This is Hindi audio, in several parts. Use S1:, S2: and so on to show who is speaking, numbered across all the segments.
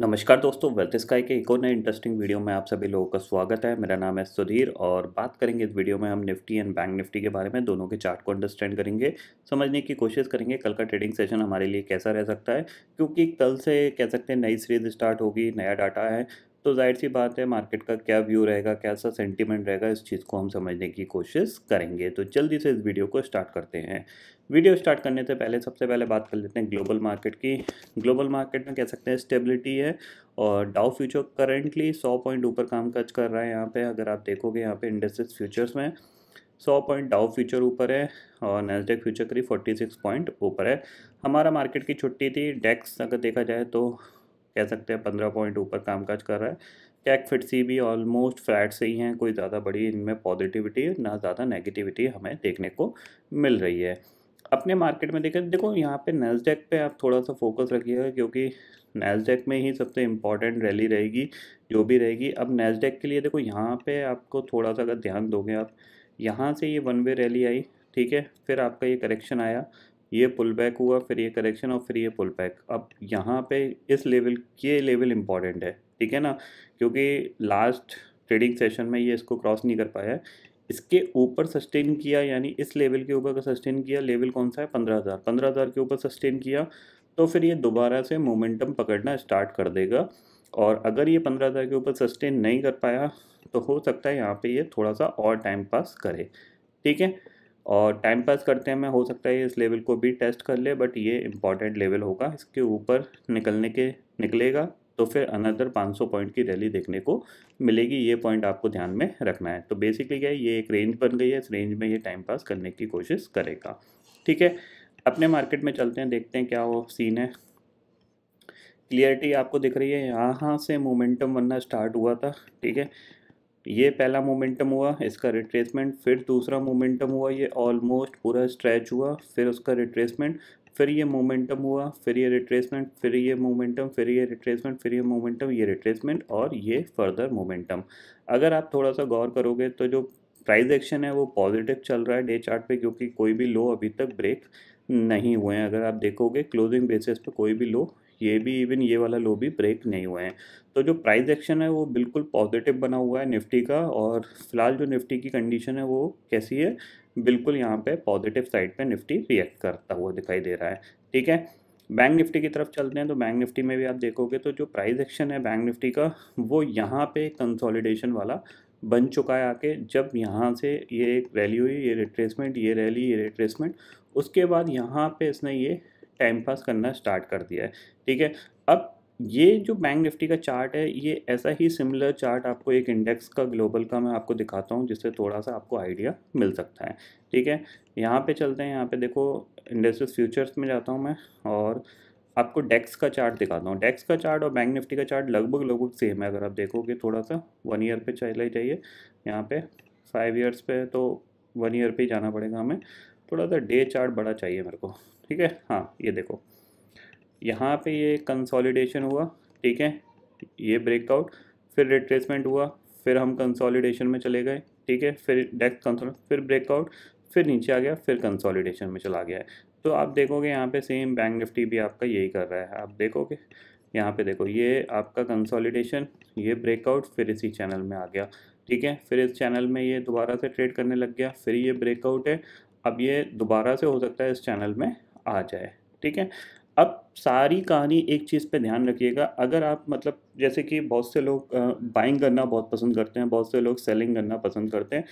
S1: नमस्कार दोस्तों वेल्थ स्काई के एक और नए इंटरेस्टिंग वीडियो में आप सभी लोगों का स्वागत है मेरा नाम है सुधीर और बात करेंगे इस वीडियो में हम निफ्टी एंड बैंक निफ्टी के बारे में दोनों के चार्ट को अंडरस्टैंड करेंगे समझने की कोशिश करेंगे कल का ट्रेडिंग सेशन हमारे लिए कैसा रह सकता है क्योंकि कल से कह सकते हैं नई सीरीज स्टार्ट होगी नया डाटा है तो जाहिर सी बात है मार्केट का क्या व्यू रहेगा कैसा सेंटिमेंट रहेगा इस चीज़ को हम समझने की कोशिश करेंगे तो जल्दी से इस वीडियो को स्टार्ट करते हैं वीडियो स्टार्ट करने से पहले सबसे पहले बात कर लेते हैं ग्लोबल मार्केट की ग्लोबल मार्केट में कह सकते हैं स्टेबिलिटी है और डाउ फ्यूचर करेंटली सौ पॉइंट ऊपर काज कर रहा है यहाँ पर अगर आप देखोगे यहाँ पर इंडस्ट्रीज फ्यूचर्स में सौ पॉइंट डाउ फ्यूचर ऊपर है और नेस्डेक फ्यूचर करीब फोर्टी सिक्स पॉइंट ऊपर है हमारा मार्केट की छुट्टी थी डेक्स अगर देखा जाए तो कह सकते हैं पंद्रह पॉइंट ऊपर कामकाज कर रहा है टैक सी भी ऑलमोस्ट फ्लैट से ही हैं कोई ज़्यादा बड़ी इनमें पॉजिटिविटी ना ज़्यादा नेगेटिविटी हमें देखने को मिल रही है अपने मार्केट में देखें देखो यहाँ पे नैसडेक पे आप थोड़ा सा फोकस रखिएगा क्योंकि नैसडेक में ही सबसे इम्पॉर्टेंट रैली रहेगी जो भी रहेगी अब नैसडेक के लिए देखो यहाँ पे आपको थोड़ा सा अगर ध्यान दोगे आप यहाँ से ये वन वे रैली आई ठीक है फिर आपका ये करेक्शन आया ये पुल बैक हुआ फिर ये करेक्शन और फिर ये पुल बैक अब यहाँ पे इस लेवल ये लेवल इम्पॉर्टेंट है ठीक है ना क्योंकि लास्ट ट्रेडिंग सेशन में ये इसको क्रॉस नहीं कर पाया इसके ऊपर सस्टेन किया यानी इस लेवल के ऊपर का सस्टेन किया लेवल कौन सा है पंद्रह हज़ार पंद्रह हज़ार के ऊपर सस्टेन किया तो फिर ये दोबारा से मोमेंटम पकड़ना स्टार्ट कर देगा और अगर ये पंद्रह हज़ार के ऊपर सस्टेन नहीं कर पाया तो हो सकता है यहाँ पे ये थोड़ा सा और टाइम पास करे ठीक है और टाइम पास करते हैं मैं हो सकता है इस लेवल को भी टेस्ट कर ले बट ये इंपॉर्टेंट लेवल होगा इसके ऊपर निकलने के निकलेगा तो फिर अनदर 500 पॉइंट की रैली देखने को मिलेगी ये पॉइंट आपको ध्यान में रखना है तो बेसिकली क्या है ये एक रेंज बन गई है इस रेंज में ये टाइम पास करने की कोशिश करेगा ठीक है अपने मार्केट में चलते हैं देखते हैं क्या वो सीन है क्लियरिटी आपको दिख रही है यहाँ से मोमेंटम बनना स्टार्ट हुआ था ठीक है ये पहला मोमेंटम हुआ इसका रिट्रेसमेंट फिर दूसरा मोमेंटम हुआ ये ऑलमोस्ट पूरा स्ट्रेच हुआ फिर उसका रिट्रेसमेंट फिर ये मोमेंटम हुआ फिर ये रिट्रेसमेंट फिर ये मोमेंटम फिर ये रिट्रेसमेंट फिर ये मोमेंटम ये रिट्रेसमेंट और ये फर्दर मोमेंटम अगर आप थोड़ा सा गौर करोगे तो जो प्राइस एक्शन है वो पॉजिटिव चल रहा है डे चार्ट पे क्योंकि कोई भी लो अभी तक ब्रेक नहीं हुए हैं अगर आप देखोगे क्लोजिंग बेसिस पे कोई भी लो ये भी इवन ये वाला लो भी ब्रेक नहीं हुए हैं तो जो प्राइस एक्शन है वो बिल्कुल पॉजिटिव बना हुआ है निफ्टी का और फिलहाल जो निफ्टी की कंडीशन है वो कैसी है बिल्कुल यहाँ पे पॉजिटिव साइड पे निफ्टी रिएक्ट करता हुआ दिखाई दे रहा है ठीक है बैंक निफ्टी की तरफ चलते हैं तो बैंक निफ्टी में भी आप देखोगे तो जो प्राइज एक्शन है बैंक निफ्टी का वो यहाँ पर कंसोलिडेशन वाला बन चुका है आके जब यहाँ से ये एक रैली हुई ये रिट्रेसमेंट ये रैली ये रिट्रेसमेंट उसके बाद यहाँ पे इसने ये टाइम पास करना स्टार्ट कर दिया है ठीक है अब ये जो बैंक निफ्टी का चार्ट है ये ऐसा ही सिमिलर चार्ट आपको एक इंडेक्स का ग्लोबल का मैं आपको दिखाता हूँ जिससे थोड़ा सा आपको आइडिया मिल सकता है ठीक है यहाँ पे चलते हैं यहाँ पे देखो इंडस्ट्रियल फ्यूचर्स में जाता हूँ मैं और आपको डेक्स का चार्ट दिखाता हूँ डेक्स का चार्ट और बैंक निफ्टी का चार्ट लगभग लगभग सेम है अगर आप देखोगे थोड़ा सा वन ईयर पे चला जाइए यहाँ पर फाइव ईयर्स पे तो वन ईयर पर ही जाना पड़ेगा हमें थोड़ा सा डे चार्ट बड़ा चाहिए मेरे को ठीक है हाँ ये देखो यहाँ पे ये कंसोलिडेशन हुआ ठीक है ये ब्रेकआउट फिर रिट्रेसमेंट हुआ फिर हम कंसोलिडेशन में चले गए ठीक है फिर डेस्क कंसोल फिर ब्रेकआउट फिर नीचे आ गया फिर कंसोलिडेशन में चला गया है तो आप देखोगे यहाँ पे सेम बैंक निफ्टी भी आपका यही कर रहा है आप देखोगे यहाँ पे देखो ये आपका कंसोलिडेशन ये ब्रेकआउट फिर इसी चैनल में आ गया ठीक है फिर इस चैनल में ये दोबारा से ट्रेड करने लग गया फिर ये ब्रेकआउट है अब ये दोबारा से हो सकता है इस चैनल में आ जाए ठीक है अब सारी कहानी एक चीज़ पे ध्यान रखिएगा अगर आप मतलब जैसे कि बहुत से लोग बाइंग करना बहुत पसंद करते हैं बहुत से लोग सेलिंग करना पसंद करते हैं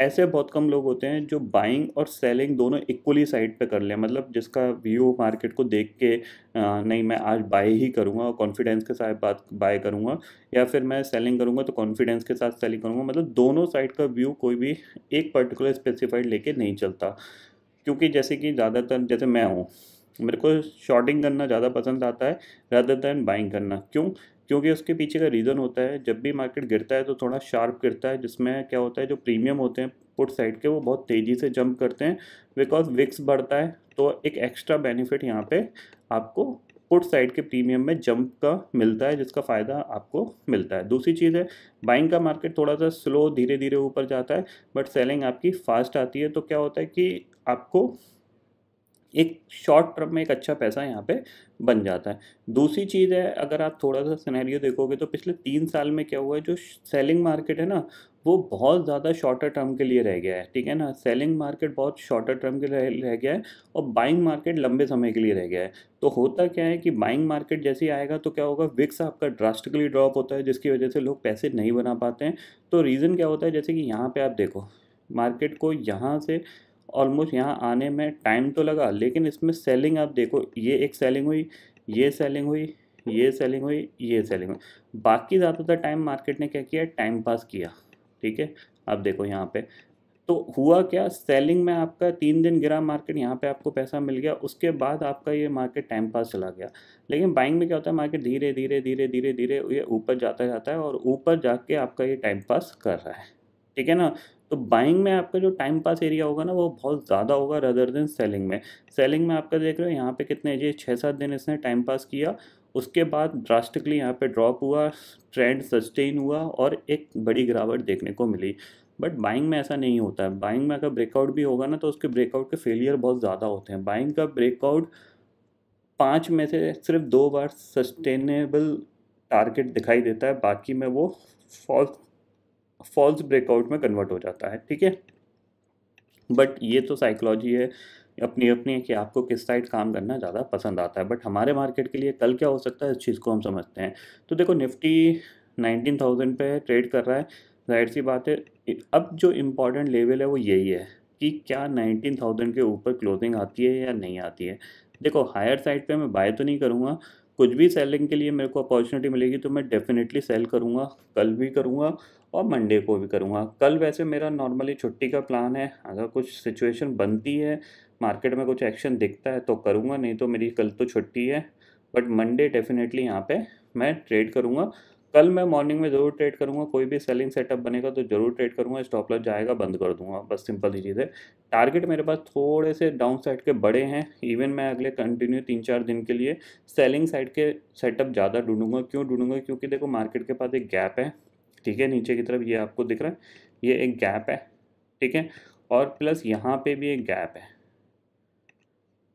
S1: ऐसे बहुत कम लोग होते हैं जो बाइंग और सेलिंग दोनों इक्वली साइड पे कर लें मतलब जिसका व्यू मार्केट को देख के आ, नहीं मैं आज बाय ही करूँगा और कॉन्फिडेंस के साथ बात बाय करूँगा या फिर मैं सेलिंग करूँगा तो कॉन्फिडेंस के साथ सेलिंग करूँगा मतलब दोनों साइड का व्यू कोई भी एक पर्टिकुलर स्पेसिफाइड लेके नहीं चलता क्योंकि जैसे कि ज़्यादातर जैसे मैं हूँ मेरे को शॉर्टिंग करना ज़्यादा पसंद आता है ज़्यादातर बाइंग करना क्यों क्योंकि उसके पीछे का रीज़न होता है जब भी मार्केट गिरता है तो थोड़ा शार्प गिरता है जिसमें क्या होता है जो प्रीमियम होते हैं पुट साइड के वो बहुत तेज़ी से जंप करते हैं बिकॉज विक्स बढ़ता है तो एक एक्स्ट्रा बेनिफिट यहाँ पे आपको पुट साइड के प्रीमियम में जंप का मिलता है जिसका फ़ायदा आपको मिलता है दूसरी चीज़ है बाइंग का मार्केट थोड़ा सा स्लो धीरे धीरे ऊपर जाता है बट सेलिंग आपकी फास्ट आती है तो क्या होता है कि आपको एक शॉर्ट टर्म में एक अच्छा पैसा यहाँ पे बन जाता है दूसरी चीज़ है अगर आप थोड़ा सा सिनेरियो देखोगे तो पिछले तीन साल में क्या हुआ है जो सेलिंग मार्केट है ना वो बहुत ज़्यादा शॉर्टर टर्म के लिए रह गया है ठीक है ना सेलिंग मार्केट बहुत शॉर्टर टर्म के लिए रह गया है और बाइंग मार्केट लंबे समय के लिए रह गया है तो होता क्या है कि बाइंग मार्केट जैसे आएगा तो क्या होगा विक्स आपका ड्रास्टिकली ड्रॉप होता है जिसकी वजह से लोग पैसे नहीं बना पाते हैं तो रीज़न क्या होता है जैसे कि यहाँ पर आप देखो मार्केट को यहाँ से ऑलमोस्ट यहाँ आने में टाइम तो लगा लेकिन इसमें सेलिंग आप देखो ये एक सेलिंग हुई ये सेलिंग हुई ये सेलिंग हुई ये सेलिंग हुई बाकी ज़्यादातर टाइम मार्केट ने क्या किया टाइम पास किया ठीक है आप देखो यहाँ पे तो हुआ क्या सेलिंग में आपका तीन दिन गिरा मार्केट यहाँ पे आपको पैसा मिल गया उसके बाद आपका ये मार्केट टाइम पास चला गया लेकिन बाइंग में क्या होता है मार्केट धीरे धीरे धीरे धीरे धीरे ये ऊपर जाता जाता है और ऊपर जाके आपका ये टाइम पास कर रहा है ठीक है ना तो बाइंग में आपका जो टाइम पास एरिया होगा ना वो बहुत ज़्यादा होगा रदर देन सेलिंग में सेलिंग में आपका देख रहे हो यहाँ पे कितने जी छः सात दिन इसने टाइम पास किया उसके बाद ड्रास्टिकली यहाँ पे ड्रॉप हुआ ट्रेंड सस्टेन हुआ और एक बड़ी गिरावट देखने को मिली बट बाइंग में ऐसा नहीं होता है बाइंग में अगर ब्रेकआउट भी होगा ना तो उसके ब्रेकआउट के फेलियर बहुत ज़्यादा होते हैं बाइंग का ब्रेकआउट पाँच में से सिर्फ दो बार सस्टेनेबल टारगेट दिखाई देता है बाकी में वो फॉल्स फॉल्स ब्रेकआउट में कन्वर्ट हो जाता है ठीक है बट ये तो साइकोलॉजी है अपनी अपनी है कि आपको किस साइड काम करना ज़्यादा पसंद आता है बट हमारे मार्केट के लिए कल क्या हो सकता है इस चीज़ को हम समझते हैं तो देखो निफ्टी नाइनटीन थाउजेंड पर ट्रेड कर रहा है जाहिर सी बात है अब जो इम्पॉर्टेंट लेवल है वो यही है कि क्या नाइनटीन थाउजेंड के ऊपर क्लोजिंग आती है या नहीं आती है देखो हायर साइड पे मैं बाय तो नहीं करूँगा कुछ भी सेलिंग के लिए मेरे को अपॉर्चुनिटी मिलेगी तो मैं डेफिनेटली सेल करूँगा कल भी करूँगा और मंडे को भी करूँगा कल वैसे मेरा नॉर्मली छुट्टी का प्लान है अगर कुछ सिचुएशन बनती है मार्केट में कुछ एक्शन दिखता है तो करूँगा नहीं तो मेरी कल तो छुट्टी है बट मंडे डेफिनेटली यहाँ पे मैं ट्रेड करूँगा कल मैं मॉर्निंग में ज़रूर ट्रेड करूंगा कोई भी सेलिंग सेटअप बनेगा तो ज़रूर ट्रेड करूंगा स्टॉप लॉस जाएगा बंद कर दूंगा बस सिंपल सी चीज़ है टारगेट मेरे पास थोड़े से डाउन साइड के बड़े हैं इवन मैं अगले कंटिन्यू तीन चार दिन के लिए सेलिंग साइड के सेटअप ज़्यादा ढूंढूंगा क्यों ढूंढूंगा क्योंकि देखो मार्केट के पास एक गैप है ठीक है नीचे की तरफ ये आपको दिख रहा है ये एक गैप है ठीक है और प्लस यहाँ पे भी एक गैप है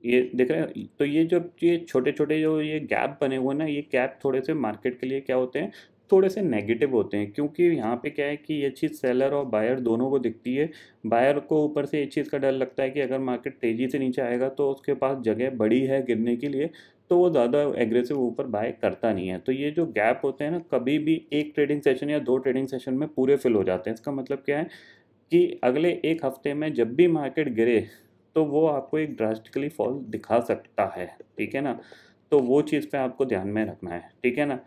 S1: ये देख रहे हैं तो ये जो ये छोटे छोटे जो ये गैप बने हुए हैं ना ये गैप थोड़े से मार्केट के लिए क्या होते हैं थोड़े से नेगेटिव होते हैं क्योंकि यहाँ पे क्या है कि ये चीज़ सेलर और बायर दोनों को दिखती है बायर को ऊपर से ये चीज़ का डर लगता है कि अगर मार्केट तेज़ी से नीचे आएगा तो उसके पास जगह बड़ी है गिरने के लिए तो वो ज़्यादा एग्रेसिव ऊपर बाय करता नहीं है तो ये जो गैप होते हैं ना कभी भी एक ट्रेडिंग सेशन या दो ट्रेडिंग सेशन में पूरे फिल हो जाते हैं इसका मतलब क्या है कि अगले एक हफ्ते में जब भी मार्केट गिरे तो वो आपको एक ड्रास्टिकली फॉल दिखा सकता है ठीक है ना तो वो चीज़ पे आपको ध्यान में रखना है ठीक है ना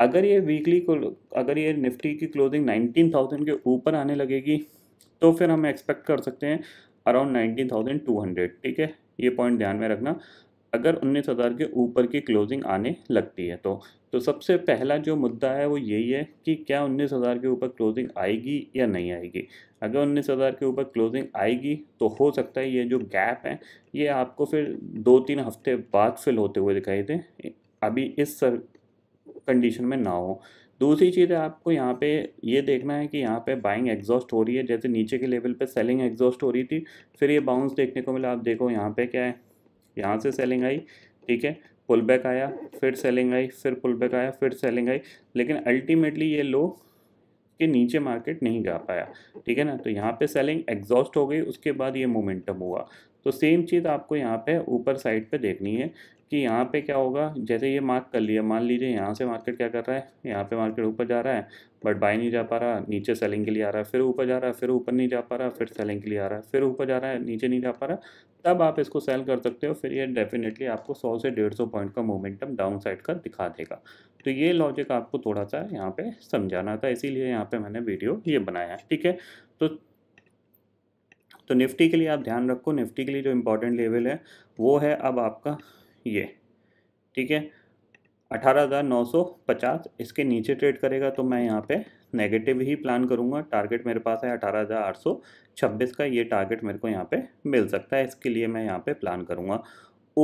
S1: अगर ये वीकली को अगर ये निफ्टी की क्लोजिंग 19,000 के ऊपर आने लगेगी तो फिर हम एक्सपेक्ट कर सकते हैं अराउंड 19,200 ठीक है ये पॉइंट ध्यान में रखना अगर 19,000 के ऊपर की क्लोजिंग आने लगती है तो तो सबसे पहला जो मुद्दा है वो यही है कि क्या 19,000 के ऊपर क्लोजिंग आएगी या नहीं आएगी अगर 19,000 के ऊपर क्लोजिंग आएगी तो हो सकता है ये जो गैप है ये आपको फिर दो तीन हफ्ते बाद फिल होते हुए दिखाई दें अभी इस सर कंडीशन में ना हो दूसरी चीज़ है आपको यहाँ पे ये देखना है कि यहाँ पे बाइंग एग्जॉस्ट हो रही है जैसे नीचे के लेवल पे सेलिंग एग्जॉस्ट हो रही थी फिर ये बाउंस देखने को मिला आप देखो यहाँ पे क्या है यहाँ से सेलिंग आई ठीक है पुल बैक आया फिर सेलिंग आई फिर पुल बैक आया फिर सेलिंग आई लेकिन अल्टीमेटली ये लो के नीचे मार्केट नहीं जा पाया ठीक है ना तो यहाँ पे सेलिंग एग्जॉस्ट हो गई उसके बाद ये मोमेंटम हुआ तो सेम चीज़ आपको यहाँ पे ऊपर साइड पे देखनी है कि यहाँ पे क्या होगा जैसे ये मार्क कर लिया मान लीजिए यहाँ से मार्केट क्या कर रहा है यहाँ पे मार्केट ऊपर जा रहा है बट बाय नहीं जा पा रहा नीचे सेलिंग के लिए आ रहा है फिर ऊपर जा रहा है फिर ऊपर नहीं जा पा रहा फिर सेलिंग के लिए आ रहा है फिर ऊपर जा रहा है नीचे नहीं जा पा रहा तब आप इसको सेल कर सकते हो फिर ये डेफिनेटली आपको सौ से डेढ़ सौ पॉइंट का मोमेंटम डाउन साइड का दिखा देगा तो ये लॉजिक आपको थोड़ा सा यहाँ पर समझाना था इसीलिए यहाँ पर मैंने वीडियो ये बनाया है ठीक है तो तो निफ्टी के लिए आप ध्यान रखो निफ्टी के लिए जो इम्पोर्टेंट लेवल है वो है अब आपका ये ठीक है अठारह हज़ार नौ सौ पचास इसके नीचे ट्रेड करेगा तो मैं यहाँ पे नेगेटिव ही प्लान करूँगा टारगेट मेरे पास है अठारह हज़ार आठ सौ छब्बीस का ये टारगेट मेरे को यहाँ पे मिल सकता है इसके लिए मैं यहाँ पे प्लान करूँगा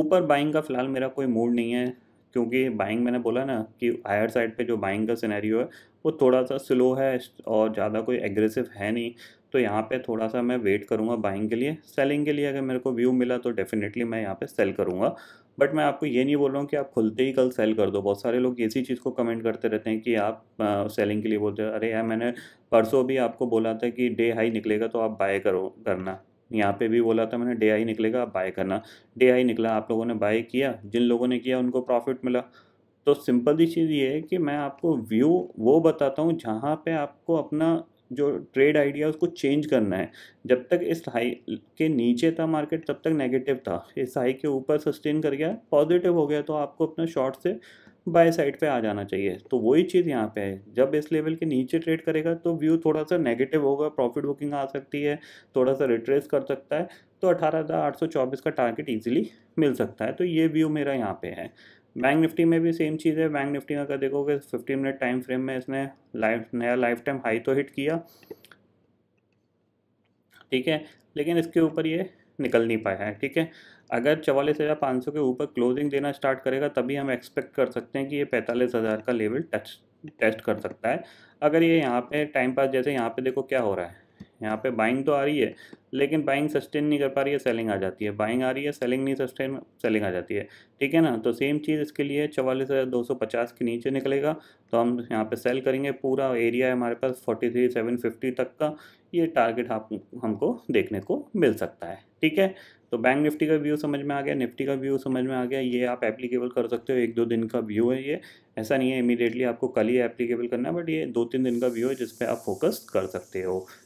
S1: ऊपर बाइंग का फ़िलहाल मेरा कोई मूड नहीं है क्योंकि बाइंग मैंने बोला ना कि हायर साइड पे जो बाइंग का सिनेरियो है वो थोड़ा सा स्लो है और ज़्यादा कोई एग्रेसिव है नहीं तो यहाँ पे थोड़ा सा मैं वेट करूँगा बाइंग के लिए सेलिंग के लिए अगर मेरे को व्यू मिला तो डेफिनेटली मैं यहाँ पे सेल करूँगा बट मैं आपको ये नहीं बोल रहा हूँ कि आप खुलते ही कल सेल कर दो बहुत सारे लोग इसी चीज़ को कमेंट करते रहते हैं कि आप आ, सेलिंग के लिए बोलते हो अरे यार मैंने परसों भी आपको बोला था कि डे हाई निकलेगा तो आप बाय करो करना यहाँ पे भी बोला था मैंने डे आई निकलेगा आप बाय करना डे आई निकला आप लोगों ने बाय किया जिन लोगों ने किया उनको प्रॉफिट मिला तो सिंपल सी चीज़ ये है कि मैं आपको व्यू वो बताता हूँ जहाँ पे आपको अपना जो ट्रेड आइडिया उसको चेंज करना है जब तक इस हाई के नीचे था मार्केट तब तक नेगेटिव था इस हाई के ऊपर सस्टेन कर गया पॉजिटिव हो गया तो आपको अपना शॉर्ट से बाय साइड पे आ जाना चाहिए तो वही चीज़ यहाँ पे है जब इस लेवल के नीचे ट्रेड करेगा तो व्यू थोड़ा सा नेगेटिव होगा प्रॉफिट बुकिंग आ सकती है थोड़ा सा रिट्रेस कर सकता है तो अठारह हज़ार आठ सौ चौबीस का टारगेट ईजिली मिल सकता है तो ये व्यू मेरा यहाँ पे है बैंक निफ्टी में भी सेम चीज़ है बैंक निफ्टी में अगर देखोगे फिफ्टी मिनट टाइम फ्रेम में इसने लाइफ नया लाइफ टाइम हाई तो हिट किया ठीक है लेकिन इसके ऊपर ये निकल नहीं पाया है ठीक है अगर चवालीस हज़ार पाँच सौ के ऊपर क्लोजिंग देना स्टार्ट करेगा तभी हम एक्सपेक्ट कर सकते हैं कि ये पैंतालीस हज़ार का लेवल टच टेस्ट कर सकता है अगर ये यहाँ पे टाइम पास जैसे यहाँ पे देखो क्या हो रहा है यहाँ पे बाइंग तो आ रही है लेकिन बाइंग सस्टेन नहीं कर पा रही है सेलिंग आ जाती है बाइंग आ रही है सेलिंग नहीं सस्टेन सेलिंग आ जाती है ठीक है ना तो सेम चीज़ इसके लिए चवालीस हज़ार दो सौ पचास के नीचे निकलेगा तो हम यहाँ पे सेल करेंगे पूरा एरिया है हमारे पास फोर्टी थ्री सेवन फिफ्टी तक का ये टारगेट आप हमको देखने को मिल सकता है ठीक है तो बैंक निफ्टी का व्यू समझ में आ गया निफ्टी का व्यू समझ में आ गया ये आप एप्लीकेबल कर सकते हो एक दो दिन का व्यू है ये ऐसा नहीं है इमीडिएटली आपको कल ही एप्लीकेबल करना है बट ये दो तीन दिन का व्यू है जिस पर आप फोकस कर सकते हो